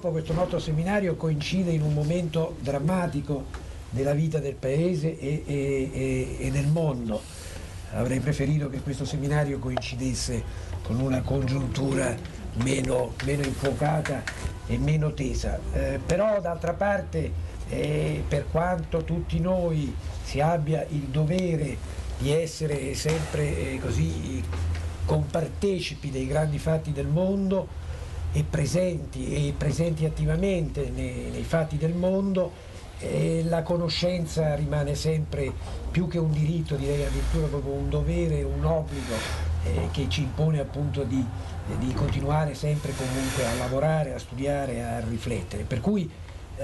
Questo nostro seminario coincide in un momento drammatico della vita del Paese e, e, e, del mondo. Avrei preferito che questo seminario coincidesse con una congiuntura meno, meno infuocata e meno tesa. Eh, però d'altra parte, eh, per quanto tutti noi si abbia il dovere di essere sempre eh, così compartecipi dei grandi fatti del mondo, e presenti, e presenti attivamente nei, nei fatti del mondo, eh, la conoscenza rimane sempre più che un diritto, direi addirittura proprio un dovere, un obbligo eh, che ci impone appunto di, di, continuare sempre comunque a lavorare, a studiare, a riflettere. Per cui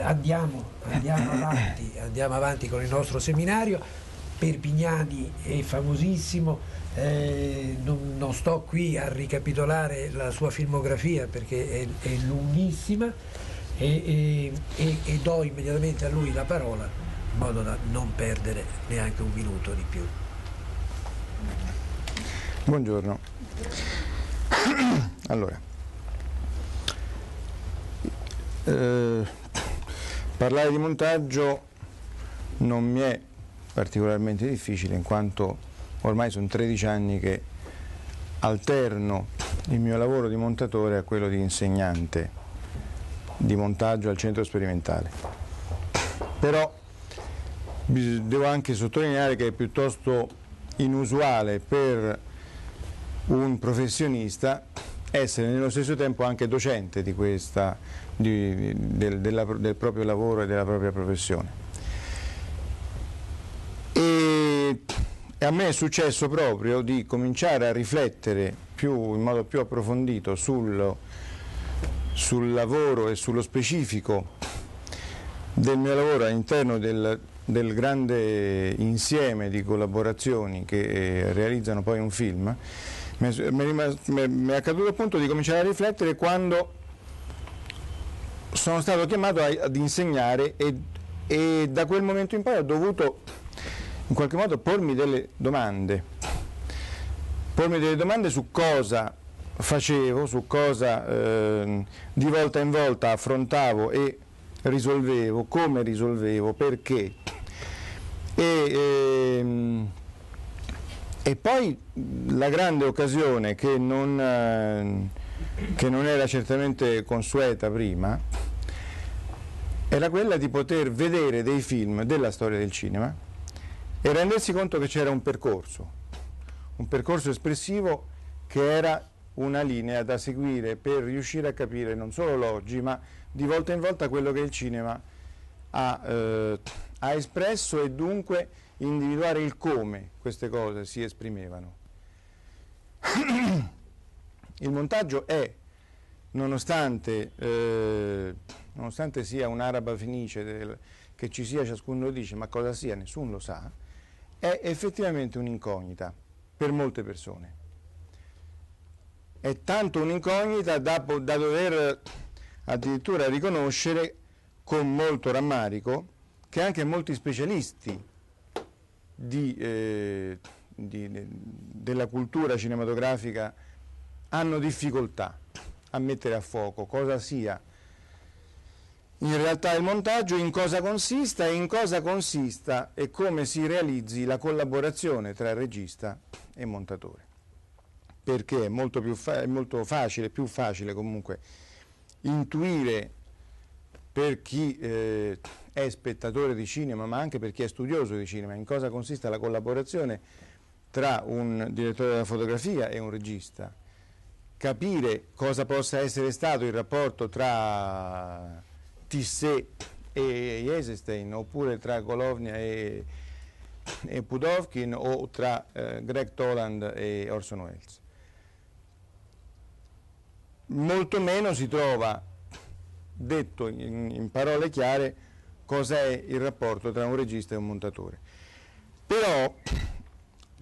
andiamo, andiamo, avanti, andiamo avanti con il nostro seminario. Perpignani è famosissimo, eh, non, non, sto qui a ricapitolare la sua filmografia perché è, è lunghissima e, e, e, do immediatamente a lui la parola in modo da non perdere neanche un minuto di più. Buongiorno. Allora, eh, parlare di montaggio non mi è particolarmente difficile in quanto ormai sono 13 anni che alterno il mio lavoro di montatore a quello di insegnante di montaggio al centro sperimentale. Però devo anche sottolineare che è piuttosto inusuale per un professionista essere nello stesso tempo anche docente di questa, di, del, della, del proprio lavoro e della propria professione. E a me è successo proprio di cominciare a riflettere più, in modo più approfondito sul, sul lavoro e sullo specifico del mio lavoro all'interno del, del, grande insieme di collaborazioni che eh, realizzano poi un film, mi è accaduto appunto di cominciare a riflettere quando sono stato chiamato ad insegnare e, e da quel momento in poi ho dovuto in qualche modo pormi delle domande, pormi delle domande su cosa facevo, su cosa eh, di volta in volta affrontavo e risolvevo, come risolvevo, perché. E, eh, e poi la grande occasione che non, ehm, che non era certamente consueta prima era quella di poter vedere dei film della storia del cinema e rendersi conto che c'era un percorso, un percorso espressivo che era una linea da seguire per riuscire a capire non solo l'oggi, ma di volta in volta quello che il cinema ha, eh, ha espresso e dunque individuare il come queste cose si esprimevano. Il montaggio è, nonostante, eh, nonostante sia un'araba fenice, del, che ci sia ciascuno lo dice, ma cosa sia nessuno lo sa, è effettivamente un'incognita per molte persone. È tanto un'incognita da, da dover addirittura riconoscere con molto rammarico che anche molti specialisti di, eh, di, de, della cultura cinematografica hanno difficoltà a mettere a fuoco cosa sia in realtà il montaggio in cosa consista e in cosa consista e come si realizzi la collaborazione tra regista e montatore. Perché è molto, più fa- è molto facile, più facile comunque intuire per chi eh, è spettatore di cinema, ma anche per chi è studioso di cinema, in cosa consista la collaborazione tra un direttore della fotografia e un regista. Capire cosa possa essere stato il rapporto tra Tissé e Jesestein oppure tra Golovnia e, e Pudovkin o tra eh, Greg Toland e Orson Welles. Molto meno si trova, detto in, in parole chiare, cos'è il rapporto tra un regista e un montatore. Però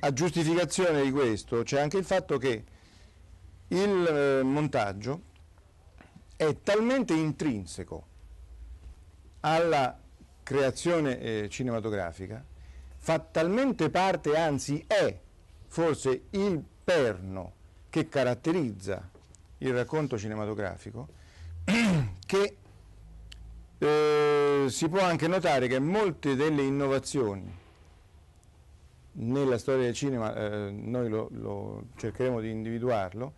a giustificazione di questo c'è anche il fatto che il eh, montaggio è talmente intrinseco alla creazione eh, cinematografica fa talmente parte, anzi è forse il perno che caratterizza il racconto cinematografico, che eh, si può anche notare che molte delle innovazioni nella storia del cinema, eh, noi lo, lo cercheremo di individuarlo,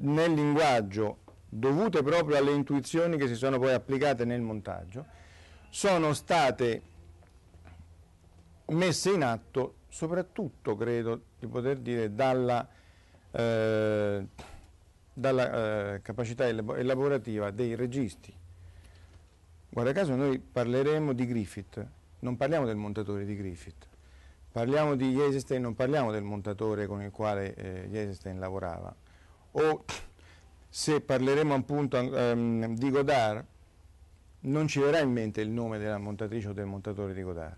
nel linguaggio dovute proprio alle intuizioni che si sono poi applicate nel montaggio, sono state messe in atto soprattutto, credo di poter dire, dalla, eh, dalla eh, capacità elaborativa dei registi. Guarda caso noi parleremo di Griffith, non parliamo del montatore di Griffith, parliamo di Eisenstein, non parliamo del montatore con il quale eh, Eisenstein lavorava, o se parleremo appunto um, di Godard, non ci verrà in mente il nome della montatrice o del montatore di Godard.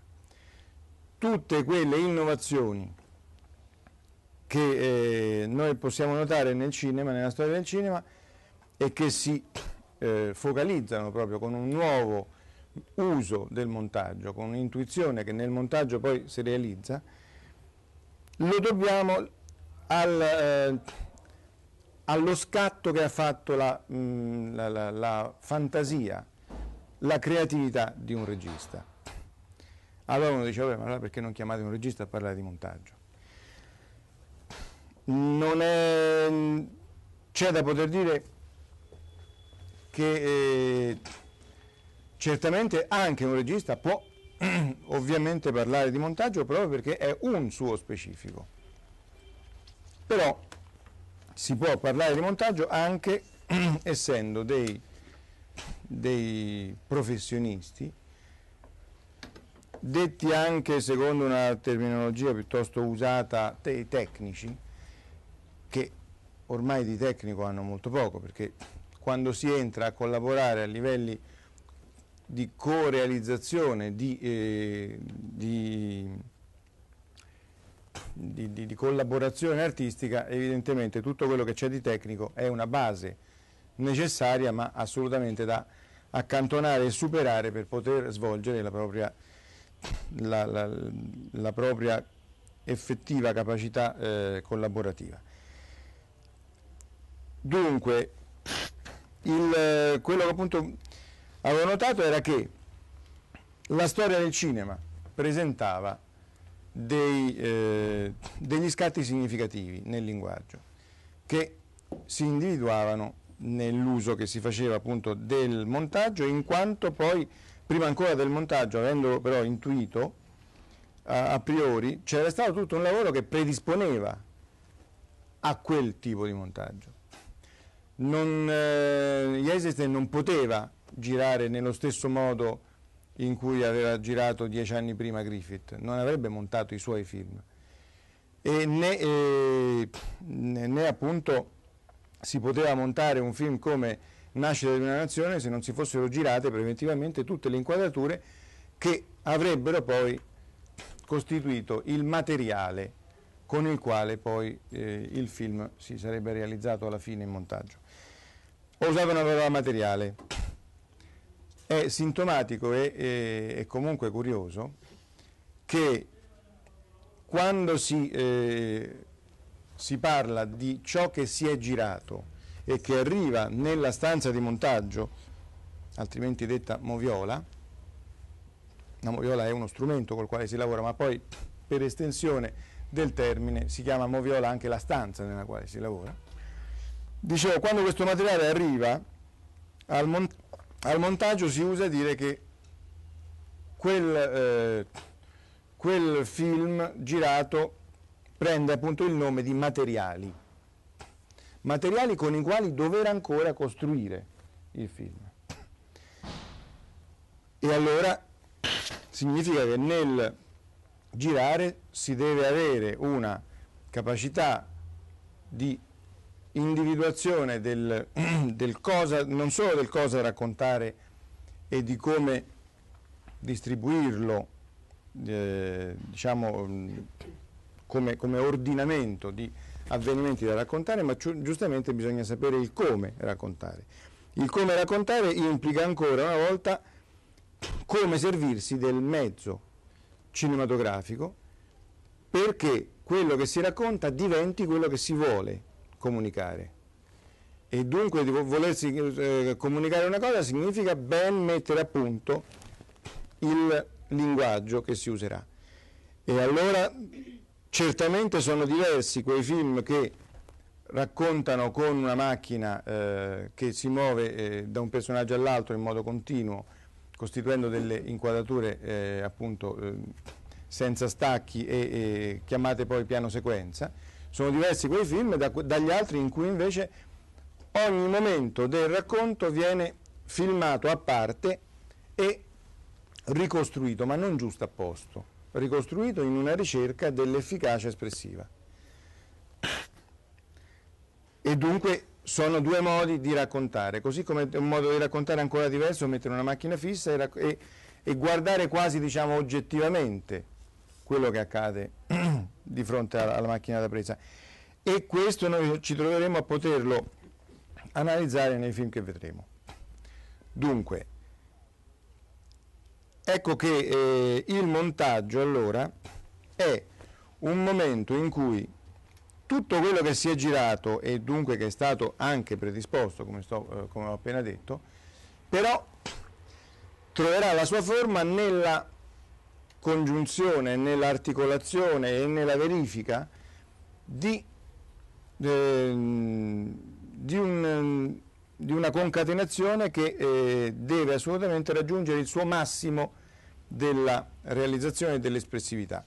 Tutte quelle innovazioni che eh, noi possiamo notare nel cinema, nella storia del cinema, e che si eh, focalizzano proprio con un nuovo uso del montaggio, con un'intuizione che nel montaggio poi si realizza, lo dobbiamo al... Eh, allo scatto che ha fatto la, mh, mm, la, la, la fantasia, la creatività di un regista. Allora uno dice, ma allora perché non chiamate un regista a parlare di montaggio? Non È, c'è da poter dire che eh, certamente anche un regista può ovviamente parlare di montaggio proprio perché è un suo specifico. Però si può parlare di montaggio anche essendo dei, dei professionisti detti anche secondo una terminologia piuttosto usata dei tecnici, che ormai di tecnico hanno molto poco, perché quando si entra a collaborare a livelli di co-realizzazione, di, eh, di di, di, di collaborazione artistica, evidentemente tutto quello che c'è di tecnico è una base necessaria ma assolutamente da accantonare e superare per poter svolgere la propria, la, la, la propria effettiva capacità eh, collaborativa. Dunque, il, quello che appunto avevo notato era che la storia del cinema presentava dei, eh, degli scatti significativi nel linguaggio che si individuavano nell'uso che si faceva appunto del montaggio in quanto poi prima ancora del montaggio avendo però intuito a, a priori c'era stato tutto un lavoro che predisponeva a quel tipo di montaggio non, eh, non poteva girare nello stesso modo in cui aveva girato dieci anni prima Griffith, non avrebbe montato i suoi film. E né, eh, né appunto si poteva montare un film come Nascita di una nazione se non si fossero girate preventivamente tutte le inquadrature che avrebbero poi costituito il materiale con il quale poi eh, il film si sarebbe realizzato alla fine in montaggio. Ho usato una parola materiale, è sintomatico e, e, e comunque curioso che quando si, eh, si parla di ciò che si è girato e che arriva nella stanza di montaggio, altrimenti detta moviola, la moviola è uno strumento col quale si lavora, ma poi per estensione del termine si chiama moviola anche la stanza nella quale si lavora. Dicevo, quando questo materiale arriva al, montaggio, al montaggio si usa dire che quel, eh, quel film girato prende appunto il nome di materiali, materiali con i quali dover ancora costruire il film. E allora significa che nel girare si deve avere una capacità di individuazione del, del cosa, non solo del cosa raccontare e di come distribuirlo, eh, diciamo, come, come, ordinamento di avvenimenti da raccontare, ma giustamente bisogna sapere il come raccontare. Il come raccontare implica ancora una volta come servirsi del mezzo cinematografico perché quello che si racconta diventi quello che si vuole comunicare. E dunque volersi eh, comunicare una cosa significa ben mettere a punto il linguaggio che si userà. E allora certamente sono diversi quei film che raccontano con una macchina eh, che si muove eh, da un personaggio all'altro in modo continuo, costituendo delle inquadrature eh, appunto eh, senza stacchi e, e chiamate poi piano sequenza, sono diversi quei film da, dagli altri in cui invece ogni momento del racconto viene filmato a parte e ricostruito, ma non giusto a posto, ricostruito in una ricerca dell'efficacia espressiva. E dunque sono due modi di raccontare, così come un modo di raccontare ancora diverso mettere una macchina fissa e, e, e guardare quasi diciamo, oggettivamente quello che accade di fronte alla, macchina da presa e questo noi ci troveremo a poterlo analizzare nei film che vedremo. Dunque, ecco che eh, il montaggio allora è un momento in cui tutto quello che si è girato e dunque che è stato anche predisposto, come, sto, eh, come ho appena detto, però troverà la sua forma nella congiunzione, nell'articolazione e nella verifica di, eh, di, un, di, una concatenazione che eh, deve assolutamente raggiungere il suo massimo della realizzazione dell'espressività.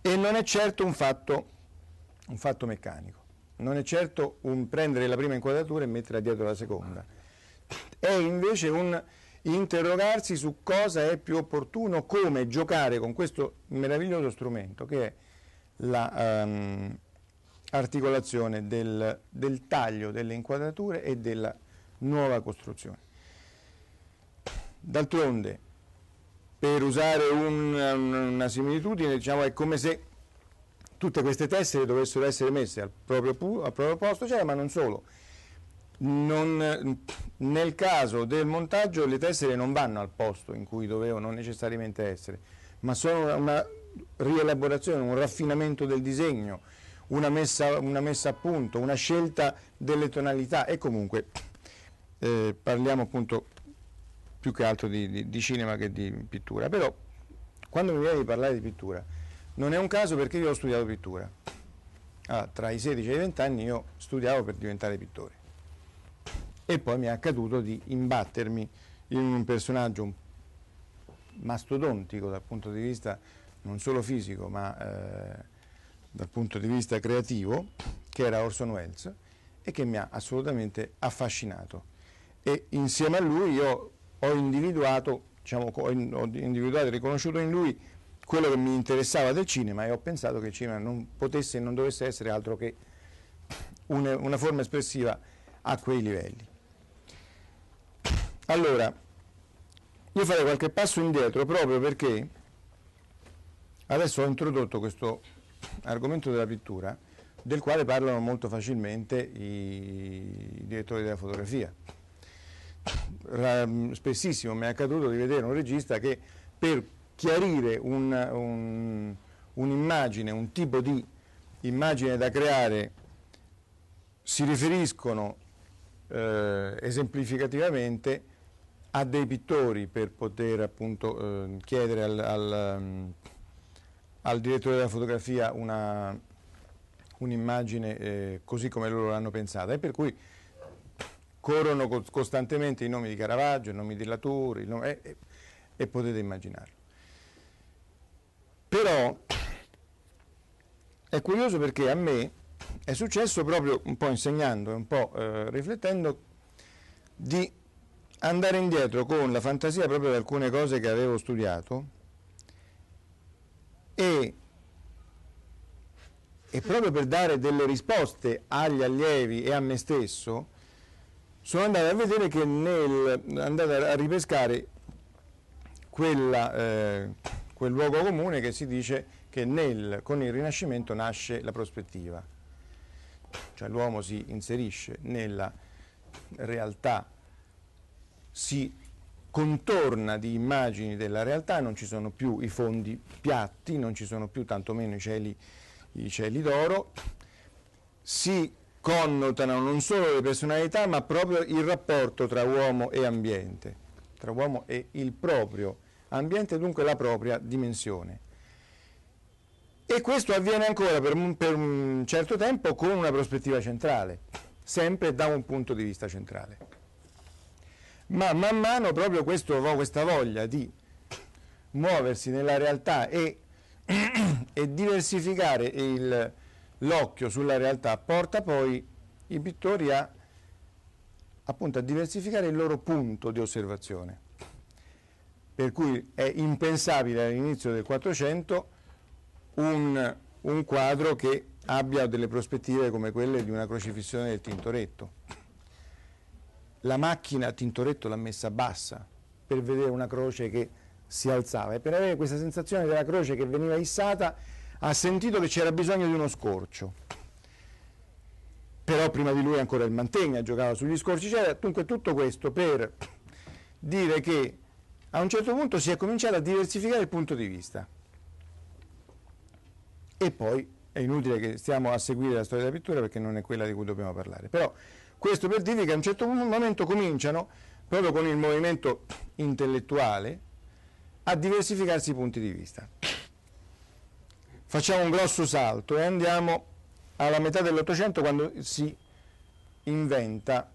E non è certo un fatto, un fatto meccanico, non è certo un prendere la prima inquadratura e metterla dietro la seconda, è invece un interrogarsi su cosa è più opportuno, come giocare con questo meraviglioso strumento che è l'articolazione la, um, del, del taglio delle inquadrature e della nuova costruzione. D'altronde, per usare un, una similitudine, diciamo, è come se tutte queste tessere dovessero essere messe al proprio, al proprio posto, cioè, ma non solo non, nel caso del montaggio le tessere non vanno al posto in cui dovevano necessariamente essere, ma sono una rielaborazione, un raffinamento del disegno, una messa, una messa a punto, una scelta delle tonalità e comunque eh, parliamo appunto più che altro di, di, di, cinema che di pittura, però quando mi viene di parlare di pittura non è un caso perché io ho studiato pittura. Ah, tra i 16 e i 20 anni io studiavo per diventare pittore e poi mi è accaduto di imbattermi in un personaggio mastodontico dal punto di vista non solo fisico ma eh, dal punto di vista creativo che era Orson Welles e che mi ha assolutamente affascinato e insieme a lui io ho individuato, diciamo, ho individuato e riconosciuto in lui quello che mi interessava del cinema e ho pensato che il cinema non potesse e non dovesse essere altro che una, una forma espressiva a quei livelli. Allora, io farei qualche passo indietro proprio perché adesso ho introdotto questo argomento della pittura del quale parlano molto facilmente i direttori della fotografia. Spessissimo mi è accaduto di vedere un regista che per chiarire un'immagine, un, un, un tipo di immagine da creare, si riferiscono eh, esemplificativamente a dei pittori per poter appunto eh, chiedere al, al, ehm, al, direttore della fotografia un'immagine un eh, così come loro l'hanno pensata e per cui corrono co costantemente i nomi di Caravaggio, i nomi di Latour nomi, eh, eh, e potete immaginarlo. Però è curioso perché a me è successo proprio un po' insegnando e un po' eh, riflettendo di andare indietro con la fantasia proprio di alcune cose che avevo studiato e, e proprio per dare delle risposte agli allievi e a me stesso sono andato a vedere che nel andate a ripescare quella, eh, quel luogo comune che si dice che nel, con il Rinascimento nasce la prospettiva, cioè l'uomo si inserisce nella realtà si contorna di immagini della realtà, non ci sono più i fondi piatti, non ci sono più tantomeno i cieli, i cieli d'oro, si connotano non solo le personalità ma proprio il rapporto tra uomo e ambiente, tra uomo e il proprio ambiente, dunque la propria dimensione. E questo avviene ancora per un, per un certo tempo con una prospettiva centrale, sempre da un punto di vista centrale ma man mano proprio questo, questa voglia di muoversi nella realtà e, e diversificare il, l'occhio sulla realtà porta poi i pittori a, appunto, a diversificare il loro punto di osservazione. Per cui è impensabile all'inizio del 400 un, un quadro che abbia delle prospettive come quelle di una crocifissione del Tintoretto la macchina Tintoretto l'ha messa bassa per vedere una croce che si alzava e per avere questa sensazione della croce che veniva issata ha sentito che c'era bisogno di uno scorcio. Però prima di lui ancora il Mantegna giocava sugli scorci, c'era dunque tutto questo per dire che a un certo punto si è cominciato a diversificare il punto di vista. E poi è inutile che stiamo a seguire la storia della pittura perché non è quella di cui dobbiamo parlare. Però questo per dirvi che a un certo momento cominciano, proprio con il movimento intellettuale, a diversificarsi i punti di vista. Facciamo un grosso salto e andiamo alla metà dell'Ottocento quando si inventa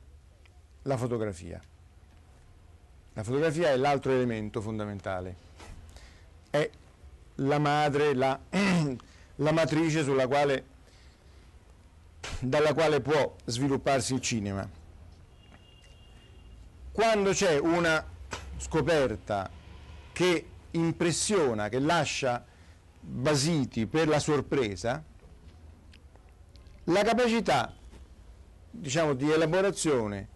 la fotografia. La fotografia è l'altro elemento fondamentale, è la madre, la, la matrice sulla quale dalla quale può svilupparsi il cinema. Quando c'è una scoperta che impressiona, che lascia basiti per la sorpresa, la capacità diciamo, di elaborazione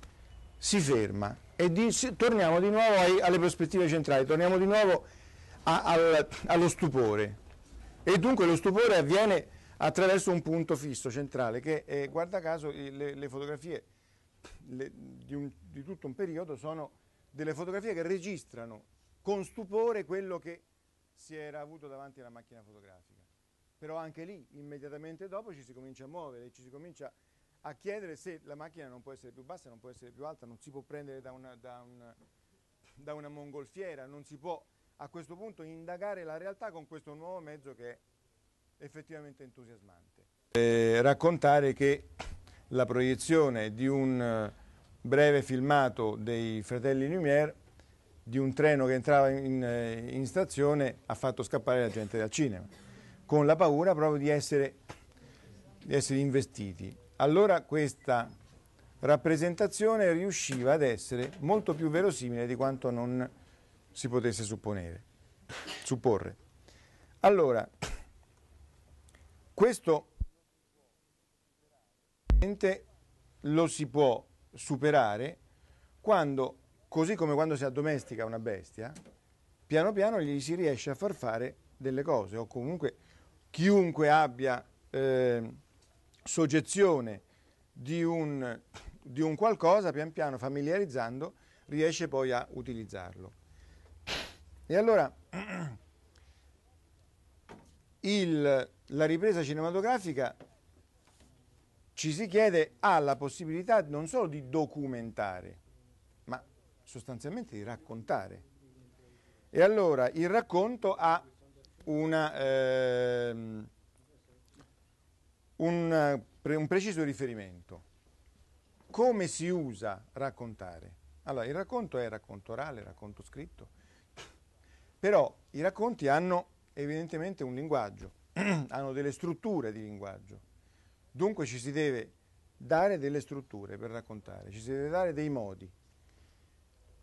si ferma e di, si, torniamo di nuovo ai, alle prospettive centrali, torniamo di nuovo a, a, allo stupore. E dunque lo stupore avviene attraverso un punto fisso centrale che eh, guarda caso le, le fotografie le, di, un, di tutto un periodo sono delle fotografie che registrano con stupore quello che si era avuto davanti alla macchina fotografica. Però anche lì, immediatamente dopo, ci si comincia a muovere, ci si comincia a chiedere se la macchina non può essere più bassa, non può essere più alta, non si può prendere da una, da una, da una mongolfiera, non si può a questo punto indagare la realtà con questo nuovo mezzo che è effettivamente entusiasmante. Eh, raccontare che la proiezione di un eh, breve filmato dei fratelli Lumière di un treno che entrava in, eh, in, stazione ha fatto scappare la gente dal cinema, con la paura proprio di essere, di essere investiti. Allora questa rappresentazione riusciva ad essere molto più verosimile di quanto non si potesse supponere, supporre. Allora, questo lo si può superare quando, così come quando si addomestica una bestia, piano piano gli si riesce a far fare delle cose o comunque chiunque abbia eh, soggezione di un, di un qualcosa, pian piano familiarizzando, riesce poi a utilizzarlo. E allora il la ripresa cinematografica ci si chiede ha la possibilità non solo di documentare, ma sostanzialmente di raccontare. E allora il racconto ha una, eh, un, un preciso riferimento. Come si usa raccontare? Allora, il racconto è racconto orale, racconto scritto, però i racconti hanno evidentemente un linguaggio hanno delle strutture di linguaggio, dunque ci si deve dare delle strutture per raccontare, ci si deve dare dei modi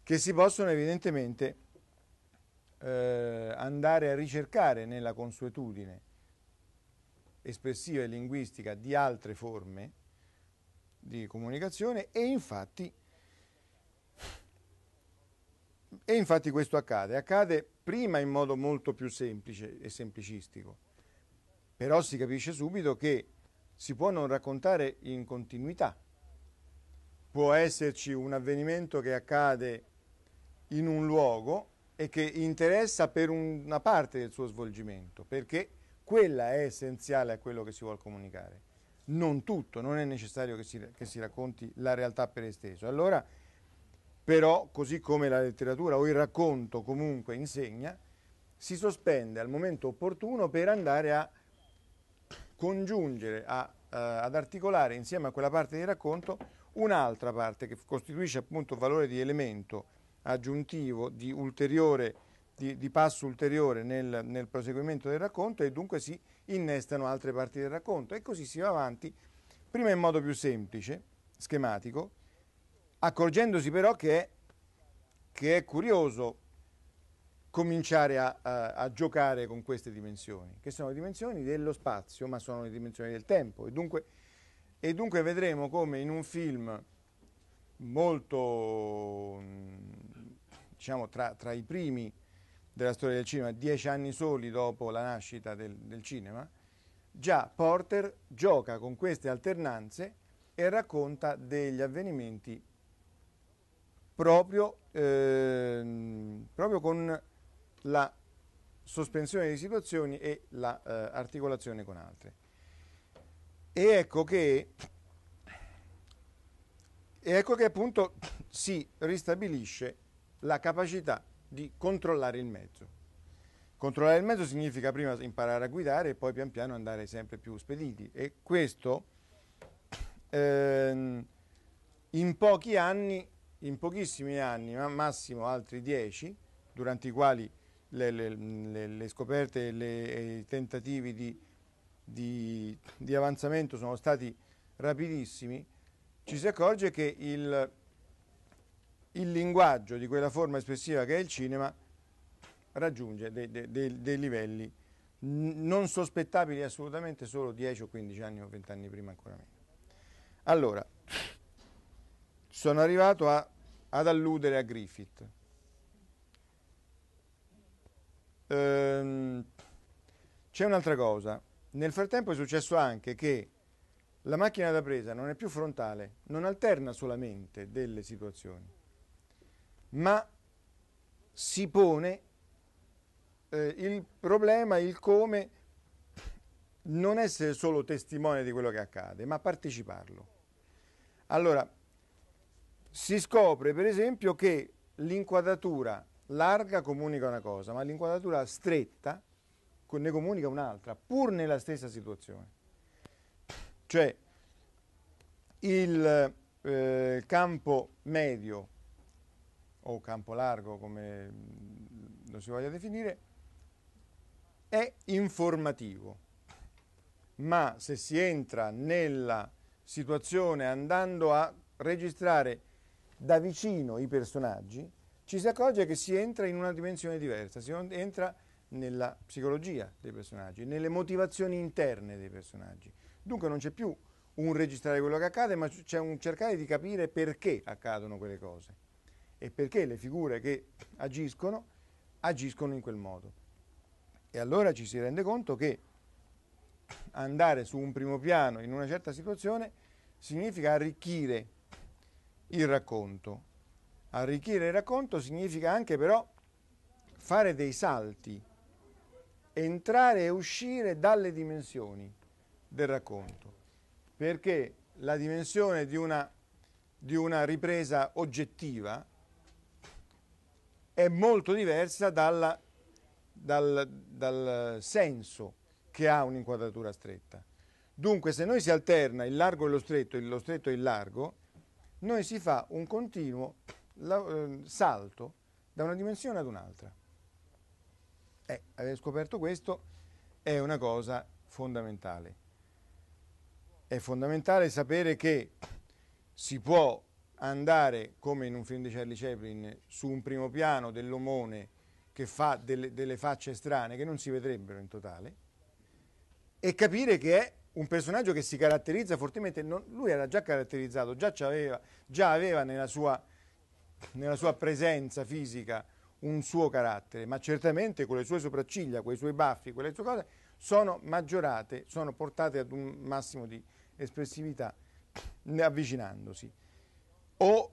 che si possono evidentemente eh, andare a ricercare nella consuetudine espressiva e linguistica di altre forme di comunicazione e infatti, e infatti questo accade, accade prima in modo molto più semplice e semplicistico però si capisce subito che si può non raccontare in continuità. Può esserci un avvenimento che accade in un luogo e che interessa per una parte del suo svolgimento, perché quella è essenziale a quello che si vuole comunicare. Non tutto, non è necessario che si, che si racconti la realtà per esteso. Allora, però, così come la letteratura o il racconto comunque insegna, si sospende al momento opportuno per andare a congiungere, a, eh, ad articolare insieme a quella parte di racconto un'altra parte che costituisce appunto valore di elemento aggiuntivo, di, ulteriore, di, di passo ulteriore nel, nel proseguimento del racconto e dunque si innestano altre parti del racconto e così si va avanti prima in modo più semplice, schematico, accorgendosi però che che è curioso cominciare a, a, a, giocare con queste dimensioni, che sono le dimensioni dello spazio, ma sono le dimensioni del tempo. E dunque, e dunque vedremo come in un film molto, mm, diciamo, tra, tra, i primi della storia del cinema, dieci anni soli dopo la nascita del, del cinema, già Porter gioca con queste alternanze e racconta degli avvenimenti proprio, eh, proprio con la sospensione di situazioni e l'articolazione la, eh, con altre. E ecco che, e ecco che appunto si ristabilisce la capacità di controllare il mezzo. Controllare il mezzo significa prima imparare a guidare e poi pian piano andare sempre più spediti e questo ehm, in pochi anni, in pochissimi anni, ma massimo altri dieci, durante i quali le, le, le scoperte e i tentativi di, di, di, avanzamento sono stati rapidissimi, ci si accorge che il, il linguaggio di quella forma espressiva che è il cinema raggiunge dei, dei, dei livelli non sospettabili assolutamente solo 10 o 15 anni o 20 anni prima ancora meno. Allora, sono arrivato a, ad alludere a Griffith. Ehm, c'è un'altra cosa. Nel frattempo è successo anche che la macchina da presa non è più frontale, non alterna solamente delle situazioni, ma si pone eh, il problema, il come non essere solo testimone di quello che accade, ma parteciparlo. Allora, si scopre per esempio che l'inquadratura larga comunica una cosa, ma l'inquadratura stretta ne comunica un'altra, pur nella stessa situazione. Cioè, il eh, campo medio o campo largo, come mm, lo si voglia definire, è informativo, ma se si entra nella situazione andando a registrare da vicino i personaggi, ci si accorge che si entra in una dimensione diversa, si entra nella psicologia dei personaggi, nelle motivazioni interne dei personaggi. Dunque non c'è più un registrare quello che accade, ma c'è un cercare di capire perché accadono quelle cose e perché le figure che agiscono agiscono in quel modo. E allora ci si rende conto che andare su un primo piano in una certa situazione significa arricchire il racconto, Arricchire il racconto significa anche però fare dei salti, entrare e uscire dalle dimensioni del racconto, perché la dimensione di una, di una ripresa oggettiva è molto diversa dalla, dal, dal senso che ha un'inquadratura stretta. Dunque, se noi si alterna il largo e lo stretto, e lo stretto e il largo, noi si fa un continuo la, eh, salto da una dimensione ad un'altra. Eh, aver scoperto questo è una cosa fondamentale. È fondamentale sapere che si può andare, come in un film di Charlie Chaplin, su un primo piano dell'omone che fa delle, delle facce strane che non si vedrebbero in totale e capire che è un personaggio che si caratterizza fortemente, non, lui era già caratterizzato, già già aveva nella sua nella sua presenza fisica un suo carattere, ma certamente con le sue sopracciglia, con i suoi baffi, quelle sue cose, sono maggiorate, sono portate ad un massimo di espressività avvicinandosi. O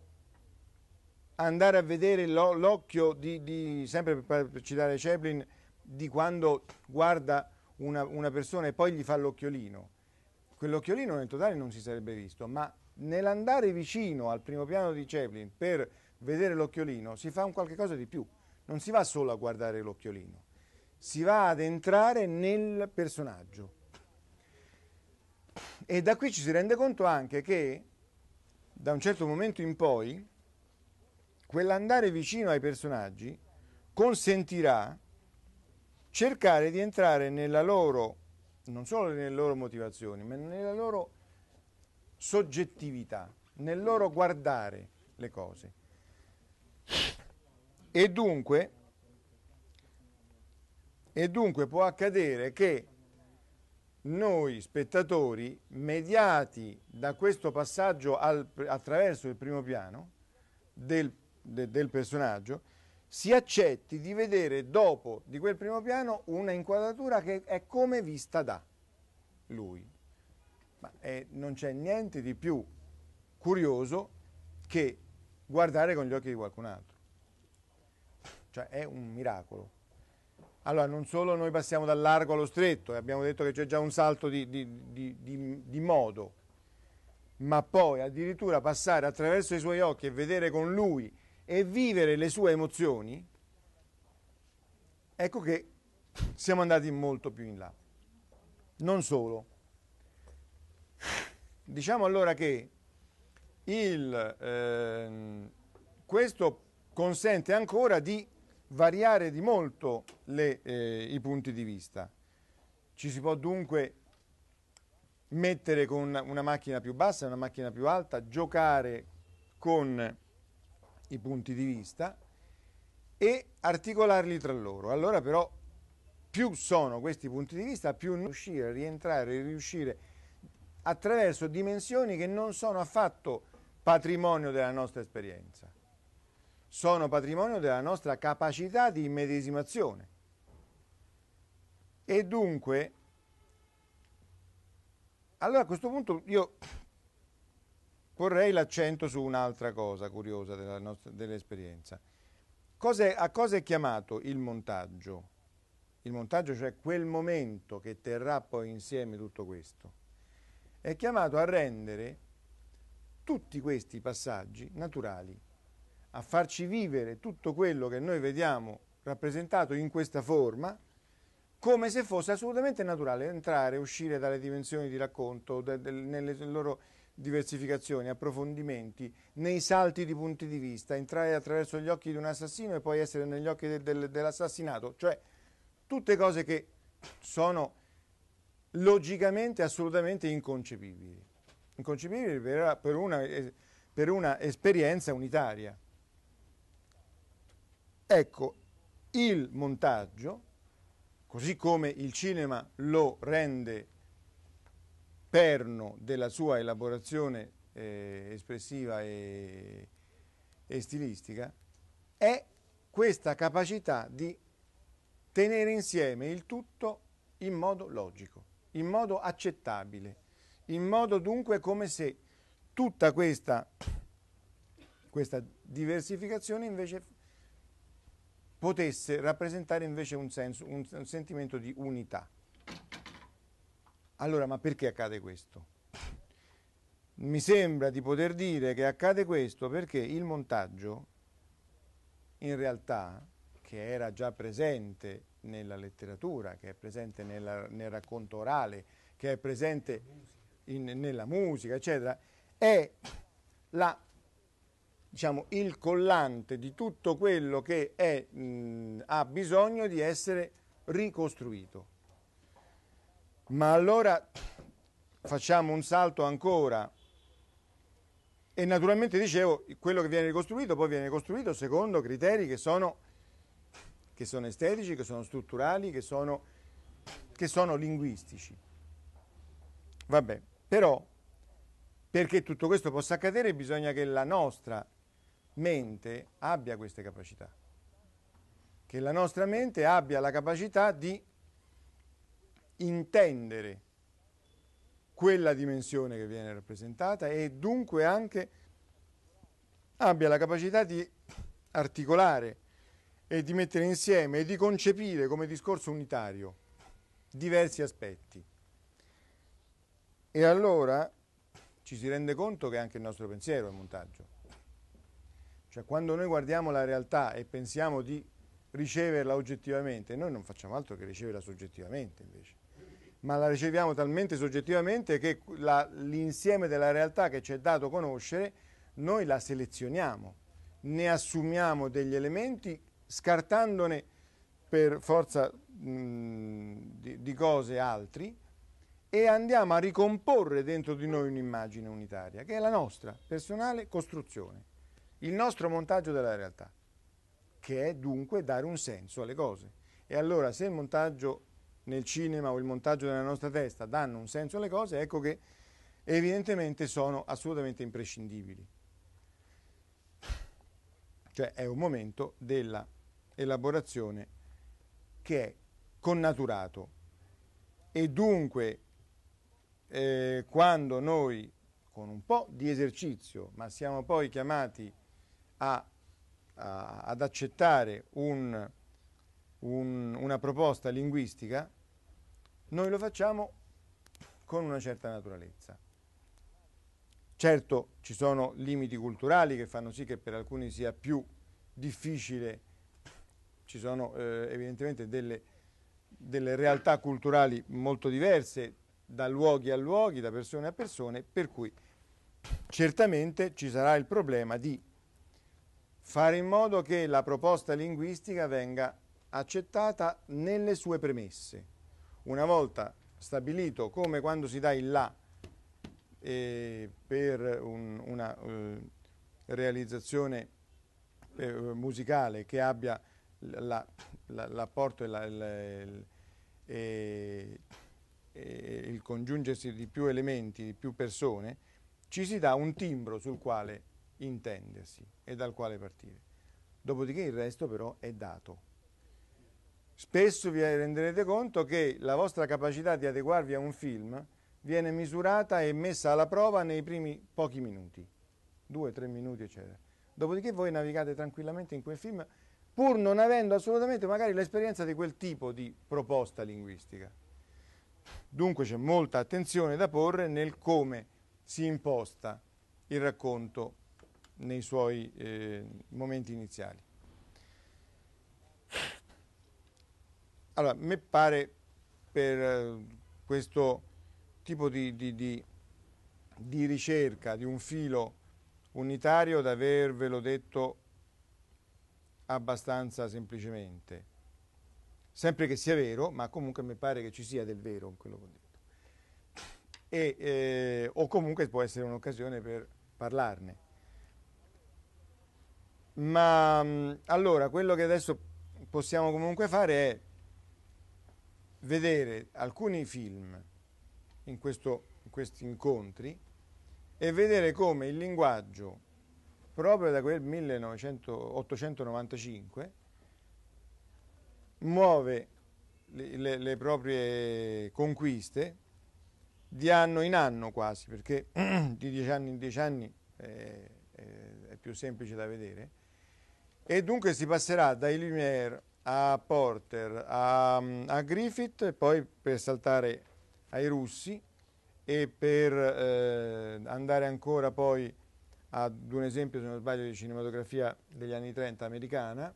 andare a vedere l'occhio di, di, sempre per citare Chaplin, di quando guarda una, una persona e poi gli fa l'occhiolino. Quell'occhiolino nel totale non si sarebbe visto, ma nell'andare vicino al primo piano di Chaplin per vedere l'occhiolino si fa un qualche cosa di più, non si va solo a guardare l'occhiolino, si va ad entrare nel personaggio. E da qui ci si rende conto anche che da un certo momento in poi quell'andare vicino ai personaggi consentirà cercare di entrare nella loro, non solo nelle loro motivazioni, ma nella loro soggettività, nel loro guardare le cose e dunque, e dunque può accadere che noi spettatori, mediati da questo passaggio al, attraverso il primo piano del, de, del, personaggio, si accetti di vedere dopo di quel primo piano una inquadratura che è come vista da lui. Ma è, non c'è niente di più curioso che guardare con gli occhi di qualcun altro cioè è un miracolo. Allora, non solo noi passiamo dal largo allo stretto, e abbiamo detto che c'è già un salto di, di, di, di, modo, ma poi addirittura passare attraverso i suoi occhi e vedere con lui e vivere le sue emozioni, ecco che siamo andati molto più in là. Non solo. Diciamo allora che il, eh, questo consente ancora di variare di molto le, eh, i punti di vista. Ci si può dunque mettere con una macchina più bassa e una macchina più alta, giocare con i punti di vista e articolarli tra loro. Allora però più sono questi punti di vista, più riuscire, rientrare, e riuscire attraverso dimensioni che non sono affatto patrimonio della nostra esperienza sono patrimonio della nostra capacità di immedesimazione. E dunque, allora a questo punto io porrei l'accento su un'altra cosa curiosa dell'esperienza. Dell a cosa è chiamato il montaggio? Il montaggio, cioè quel momento che terrà poi insieme tutto questo, è chiamato a rendere tutti questi passaggi naturali a farci vivere tutto quello che noi vediamo rappresentato in questa forma come se fosse assolutamente naturale entrare e uscire dalle dimensioni di racconto, de, de, nelle loro diversificazioni, approfondimenti, nei salti di punti di vista, entrare attraverso gli occhi di un assassino e poi essere negli occhi de, dell'assassinato, cioè tutte cose che sono logicamente assolutamente inconcepibili, inconcepibili per, per, una, per una esperienza unitaria. Ecco, il montaggio, così come il cinema lo rende perno della sua elaborazione eh, espressiva e, e stilistica, è questa capacità di tenere insieme il tutto in modo logico, in modo accettabile, in modo dunque come se tutta questa, questa diversificazione invece potesse rappresentare invece un, senso, un, un sentimento di unità. Allora, ma perché accade questo? Mi sembra di poter dire che accade questo perché il montaggio, in realtà, che era già presente nella letteratura, che è presente nella, nel racconto orale, che è presente in, nella musica, eccetera, è la diciamo, il collante di tutto quello che è, mh, ha bisogno di essere ricostruito. Ma allora facciamo un salto ancora e naturalmente dicevo, quello che viene ricostruito poi viene costruito secondo criteri che sono, che sono estetici, che sono strutturali, che sono, che sono linguistici. Vabbè, però perché tutto questo possa accadere bisogna che la nostra mente abbia queste capacità, che la nostra mente abbia la capacità di intendere quella dimensione che viene rappresentata e dunque anche abbia la capacità di articolare e di mettere insieme e di concepire come discorso unitario diversi aspetti. E allora ci si rende conto che anche il nostro pensiero è montaggio. Cioè quando noi guardiamo la realtà e pensiamo di riceverla oggettivamente, noi non facciamo altro che riceverla soggettivamente invece. Ma la riceviamo talmente soggettivamente che l'insieme della realtà che ci è dato conoscere, noi la selezioniamo, ne assumiamo degli elementi scartandone per forza mh, di, di cose altri e andiamo a ricomporre dentro di noi un'immagine unitaria, che è la nostra personale costruzione. Il nostro montaggio della realtà, che è dunque dare un senso alle cose. E allora se il montaggio nel cinema o il montaggio della nostra testa danno un senso alle cose, ecco che evidentemente sono assolutamente imprescindibili. Cioè è un momento della elaborazione che è connaturato e dunque eh, quando noi con un po' di esercizio, ma siamo poi chiamati a, a, ad accettare un, un, una proposta linguistica, noi lo facciamo con una certa naturalezza. Certo ci sono limiti culturali che fanno sì che per alcuni sia più difficile, ci sono eh, evidentemente delle, delle realtà culturali molto diverse da luoghi a luoghi, da persone a persone, per cui certamente ci sarà il problema di fare in modo che la proposta linguistica venga accettata nelle sue premesse. Una volta stabilito come quando si dà il là eh, per un, una eh, realizzazione eh, musicale che abbia l'apporto la, la, e la, il, eh, eh, il congiungersi di più elementi, di più persone, ci si dà un timbro sul quale intendersi e dal quale partire. Dopodiché il resto però è dato. Spesso vi renderete conto che la vostra capacità di adeguarvi a un film viene misurata e messa alla prova nei primi pochi minuti, due, tre minuti, eccetera. Dopodiché voi navigate tranquillamente in quel film pur non avendo assolutamente magari l'esperienza di quel tipo di proposta linguistica. Dunque c'è molta attenzione da porre nel come si imposta il racconto nei suoi eh, momenti iniziali. Allora, mi pare per eh, questo tipo di, di, di, di ricerca di un filo unitario di avervelo detto abbastanza semplicemente. Sempre che sia vero, ma comunque mi pare che ci sia del vero in quello che ho detto. E, eh, o comunque può essere un'occasione per parlarne. Ma mm, allora, quello che adesso possiamo comunque fare è vedere alcuni film in, questo, in questi incontri e vedere come il linguaggio proprio da quel 1895 muove le, le, le, proprie conquiste di anno in anno quasi, perché di dieci anni in dieci anni è, è, è più semplice da vedere, e dunque si passerà dai Lumière a Porter, a, a Griffith, poi per saltare ai russi e per eh, andare ancora poi ad un esempio, se non sbaglio, di cinematografia degli anni 30 americana.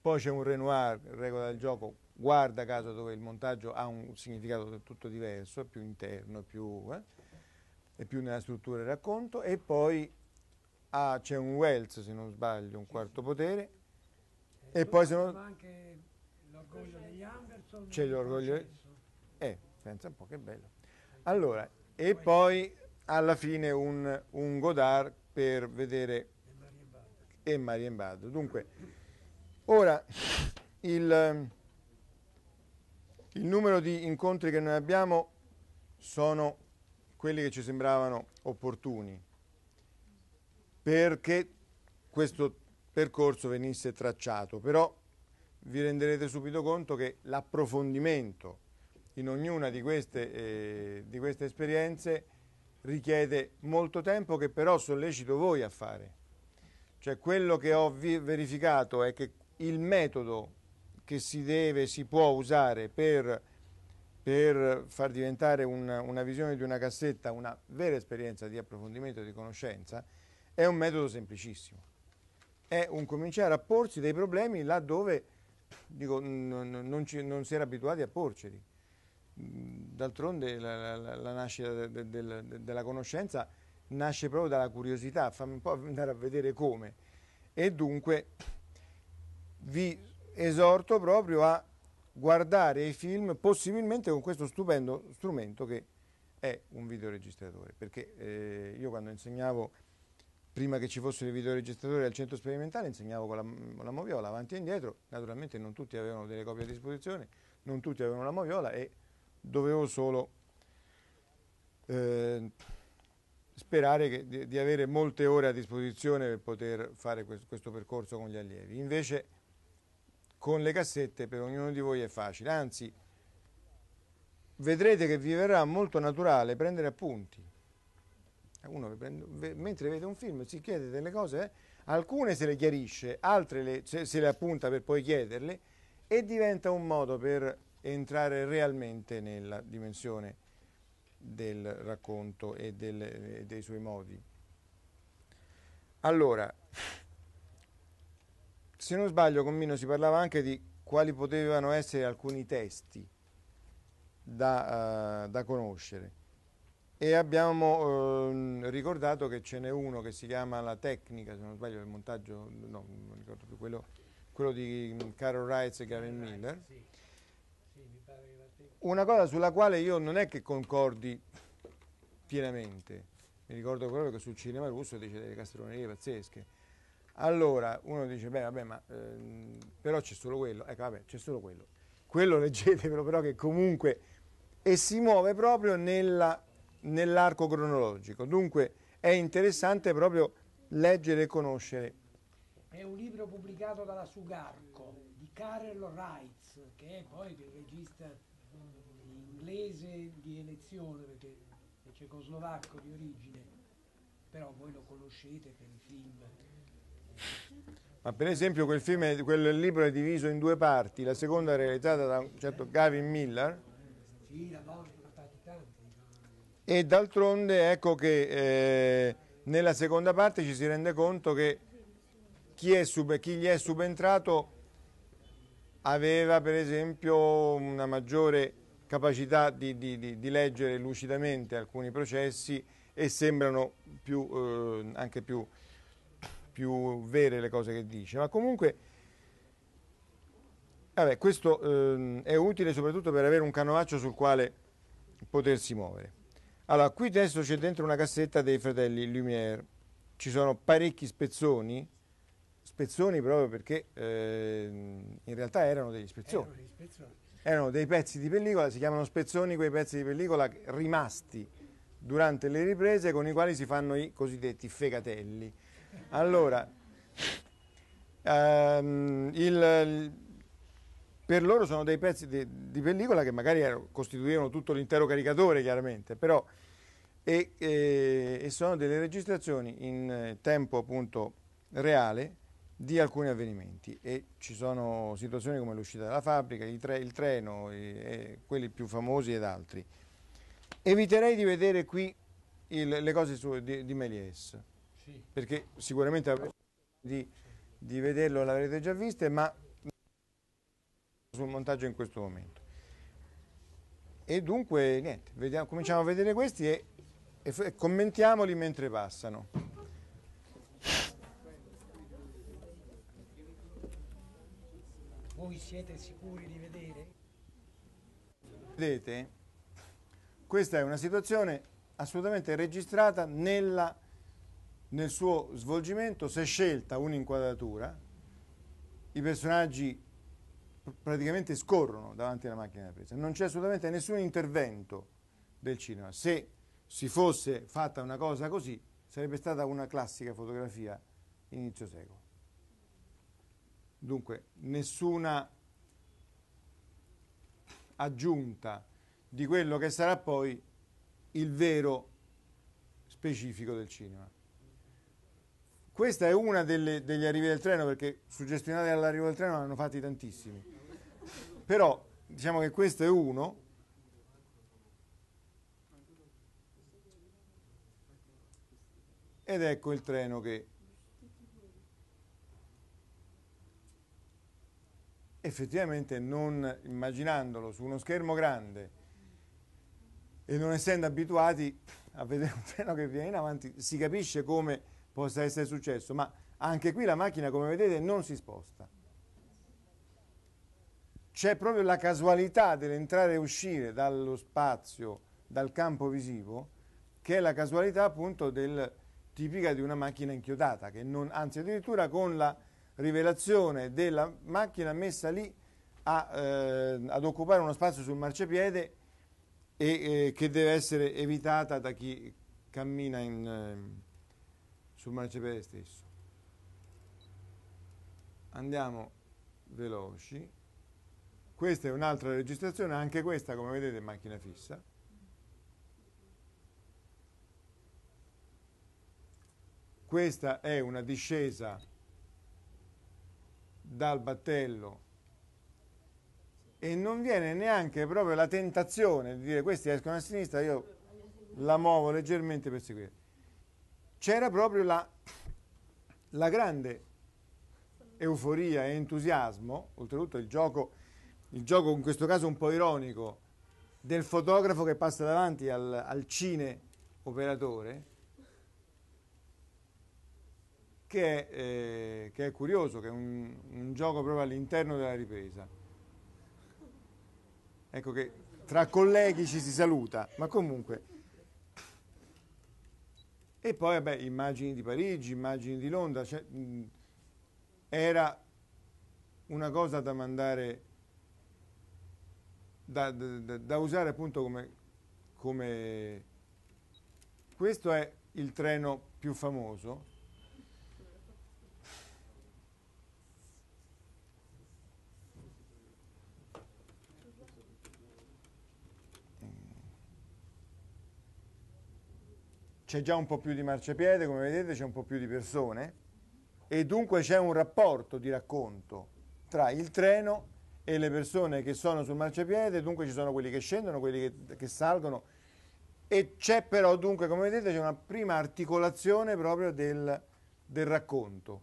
Poi c'è un Renoir, regola del gioco, guarda caso dove il montaggio ha un significato del tutto diverso, è più interno, più, eh, è più nella struttura del racconto. E poi Ah, c'è un Wells, se non sbaglio, un quarto potere. E, eh, e poi se non... anche l'orgoglio degli Anderson. C'è l'orgoglio... Eh, pensa un po' che bello. Allora, e poi alla fine un, un Godard per vedere... E Marien Bad. Dunque, ora, il, il numero di incontri che noi abbiamo sono quelli che ci sembravano opportuni perché questo percorso venisse tracciato, però vi renderete subito conto che l'approfondimento in ognuna di queste, eh, di queste, esperienze richiede molto tempo che però sollecito voi a fare. Cioè quello che ho verificato è che il metodo che si deve, si può usare per, per far diventare una, una visione di una cassetta una vera esperienza di approfondimento e di conoscenza è un metodo semplicissimo. È un cominciare a porsi dei problemi laddove dico, non, ci, non, si era abituati a porceli. Mm, d'altronde la, la, la, nascita de, de, de, della conoscenza nasce proprio dalla curiosità, fammi un po' andare a vedere come. E dunque vi esorto proprio a guardare i film possibilmente con questo stupendo strumento che è un videoregistratore, perché eh, io quando insegnavo prima che ci fossero i videoregistratori al centro sperimentale insegnavo con la, la, moviola avanti e indietro, naturalmente non tutti avevano delle copie a disposizione, non tutti avevano la moviola e dovevo solo eh, sperare che, di, di, avere molte ore a disposizione per poter fare questo, questo percorso con gli allievi. Invece con le cassette per ognuno di voi è facile, anzi vedrete che vi verrà molto naturale prendere appunti eh, uno, mentre vede un film si chiede delle cose, eh? alcune se le chiarisce, altre le, se, se, le appunta per poi chiederle e diventa un modo per entrare realmente nella dimensione del racconto e del, dei suoi modi. Allora, se non sbaglio con Mino si parlava anche di quali potevano essere alcuni testi da, uh, da conoscere e abbiamo ehm, ricordato che ce n'è uno che si chiama La Tecnica, se non sbaglio il montaggio, no, non ricordo più, quello, quello di mm, Carol Wright e Gavin Miller. Una cosa sulla quale io non è che concordi pienamente, mi ricordo quello che sul cinema russo dice delle castronerie pazzesche, allora, uno dice, beh, vabbè, ma ehm, però c'è solo quello. Ecco, vabbè, c'è solo quello. Quello leggetevelo, però che comunque... E si muove proprio nella nell'arco cronologico. Dunque è interessante proprio leggere e conoscere. È un libro pubblicato dalla Sugarco di Karel Reitz, che è poi il regista eh, inglese di elezione, perché è cecoslovacco di origine, però voi lo conoscete per i film. Ma per esempio quel, è, quel libro è diviso in due parti, la seconda è realizzata da un certo Gavin Miller. Sì, la morte e d'altronde ecco che eh, nella seconda parte ci si rende conto che chi, sub, chi, gli è subentrato aveva per esempio una maggiore capacità di, di, di, di leggere lucidamente alcuni processi e sembrano più, eh, anche più, più, vere le cose che dice. Ma comunque vabbè, questo eh, è utile soprattutto per avere un canovaccio sul quale potersi muovere. Allora, qui adesso c'è dentro una cassetta dei fratelli Lumière. Ci sono parecchi spezzoni, spezzoni proprio perché eh, in realtà erano degli spezzoni. Erano, spezzoni. erano dei pezzi di pellicola, si chiamano spezzoni quei pezzi di pellicola rimasti durante le riprese con i quali si fanno i cosiddetti fegatelli. Allora, ehm, il, per loro sono dei pezzi di, di pellicola che magari ero, costituivano tutto l'intero caricatore chiaramente, però e, e, e, sono delle registrazioni in tempo appunto reale di alcuni avvenimenti e ci sono situazioni come l'uscita dalla fabbrica, il, tre, il treno, i, quelli più famosi ed altri. Eviterei di vedere qui il, le cose su, di, di Méliès, sì. perché sicuramente di, di vederlo l'avrete già viste, ma sul montaggio in questo momento. E dunque, niente, vediamo, cominciamo a vedere questi e, e commentiamoli mentre passano. Voi siete sicuri di vedere? Vedete, questa è una situazione assolutamente registrata nella, nel suo svolgimento, si è scelta un'inquadratura, i personaggi praticamente scorrono davanti alla macchina da presa. Non c'è assolutamente nessun intervento del cinema. Se si fosse fatta una cosa così, sarebbe stata una classica fotografia inizio secolo. Dunque, nessuna aggiunta di quello che sarà poi il vero specifico del cinema. Questa è una delle, degli arrivi del treno, perché suggestionati all'arrivo del treno ne hanno fatti tantissimi. Però diciamo che questo è uno. Ed ecco il treno che effettivamente non immaginandolo su uno schermo grande e non essendo abituati a vedere un treno che viene in avanti, si capisce come possa essere successo, ma anche qui la macchina, come vedete, non si sposta. C'è proprio la casualità dell'entrare e uscire dallo spazio, dal campo visivo, che è la casualità appunto del, tipica di una macchina inchiodata, che non, anzi addirittura con la rivelazione della macchina messa lì a, eh, ad occupare uno spazio sul marciapiede e eh, che deve essere evitata da chi cammina in... Eh, sul marciapiede stesso. Andiamo veloci. Questa è un'altra registrazione, anche questa come vedete è macchina fissa. Questa è una discesa dal battello e non viene neanche proprio la tentazione di dire questi escono a sinistra, io la muovo leggermente per seguire c'era proprio la, la grande euforia e entusiasmo, oltretutto il gioco, il gioco in questo caso un po' ironico, del fotografo che passa davanti al, al cine operatore, che è, eh, che è, curioso, che è un, un gioco proprio all'interno della ripresa. Ecco che tra colleghi ci si saluta, ma comunque e poi, vabbè, immagini di Parigi, immagini di Londra, cioè, mh, era una cosa da mandare, da, da, da usare appunto come, come... Questo è il treno più famoso, c'è già un po' più di marciapiede, come vedete c'è un po' più di persone e dunque c'è un rapporto di racconto tra il treno e le persone che sono sul marciapiede, dunque ci sono quelli che scendono, quelli che, che salgono e c'è però dunque, come vedete, c'è una prima articolazione proprio del, del racconto.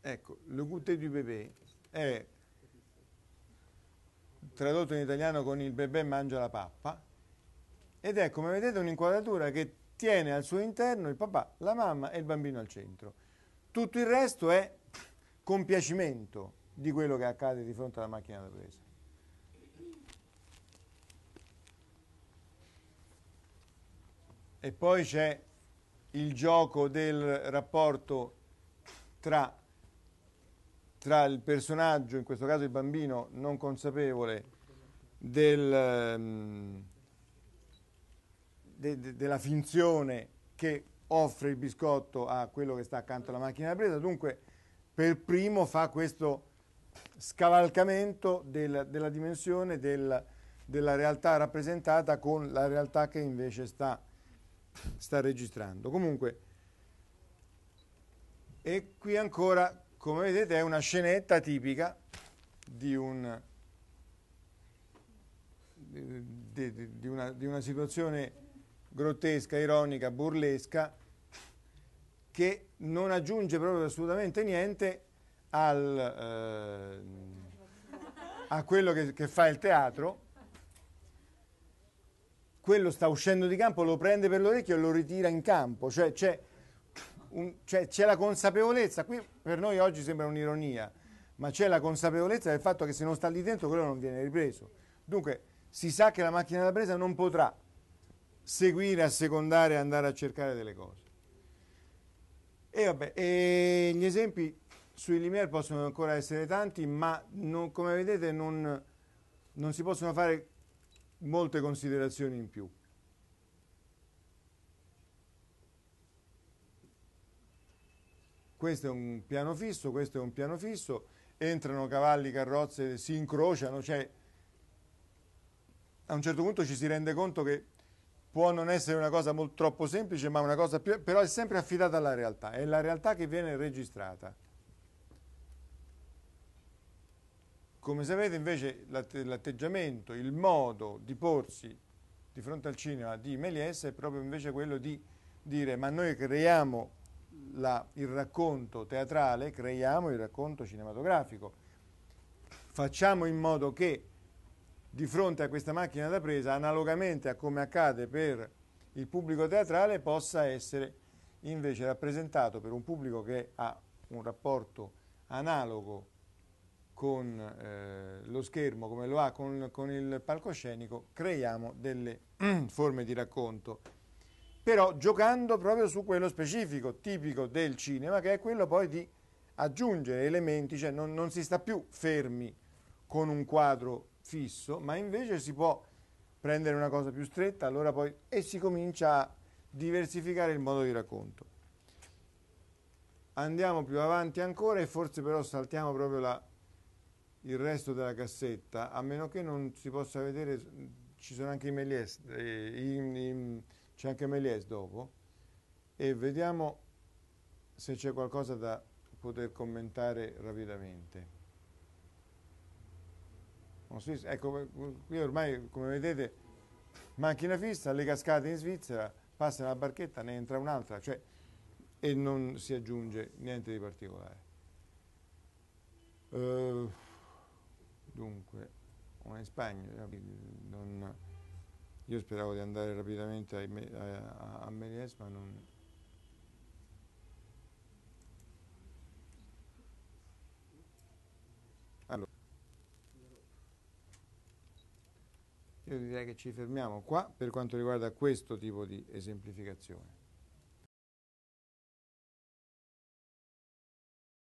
Ecco, le goûter du bébé è tradotto in italiano con il bebè mangia la pappa, ed è come vedete un'inquadratura che tiene al suo interno il papà, la mamma e il bambino al centro. Tutto il resto è compiacimento di quello che accade di fronte alla macchina da presa. E poi c'è il gioco del rapporto tra tra il personaggio, in questo caso il bambino non consapevole, del, ehm, de, de, della finzione che offre il biscotto a quello che sta accanto alla macchina da presa, dunque per primo fa questo scavalcamento del, della dimensione del, della realtà rappresentata con la realtà che invece sta, sta registrando. Comunque, e qui ancora come vedete è una scenetta tipica di, un, di, di, una, di una situazione grottesca, ironica, burlesca, che non aggiunge proprio assolutamente niente al, eh, a quello che, che, fa il teatro. Quello sta uscendo di campo, lo prende per l'orecchio e lo ritira in campo, cioè c'è un, cioè, c'è la consapevolezza, qui per noi oggi sembra un'ironia, ma c'è la consapevolezza del fatto che se non sta lì dentro quello non viene ripreso. Dunque si sa che la macchina da presa non potrà seguire, assecondare e andare a cercare delle cose. E vabbè, e gli esempi sui Limier possono ancora essere tanti, ma non, come vedete non, non si possono fare molte considerazioni in più. questo è un piano fisso, questo è un piano fisso, entrano cavalli, carrozze, si incrociano, cioè a un certo punto ci si rende conto che può non essere una cosa molto, troppo semplice, ma una cosa più, però è sempre affidata alla realtà, è la realtà che viene registrata. Come sapete invece l'atteggiamento, il modo di porsi di fronte al cinema di Méliès è proprio invece quello di dire ma noi creiamo la, il racconto teatrale, creiamo il racconto cinematografico. Facciamo in modo che di fronte a questa macchina da presa, analogamente a come accade per il pubblico teatrale, possa essere invece rappresentato per un pubblico che ha un rapporto analogo con eh, lo schermo come lo ha con, con il palcoscenico, creiamo delle forme di racconto però giocando proprio su quello specifico, tipico del cinema, che è quello poi di aggiungere elementi, cioè non, non si sta più fermi con un quadro fisso, ma invece si può prendere una cosa più stretta, allora poi e si comincia a diversificare il modo di racconto. Andiamo più avanti ancora e forse però saltiamo proprio la, il resto della cassetta, a meno che non si possa vedere, ci sono anche i Méliès, eh, i, i c'è anche Méliès dopo, e vediamo se c'è qualcosa da poter commentare rapidamente. Ecco, qui ormai, come vedete, macchina fissa, le cascate in Svizzera, passa una barchetta, ne entra un'altra, cioè, e non si aggiunge niente di particolare. Uh, dunque, una in Spagna, eh, non io speravo di andare rapidamente a, a, ma non... Allora, io direi che ci fermiamo qua per quanto riguarda questo tipo di esemplificazione.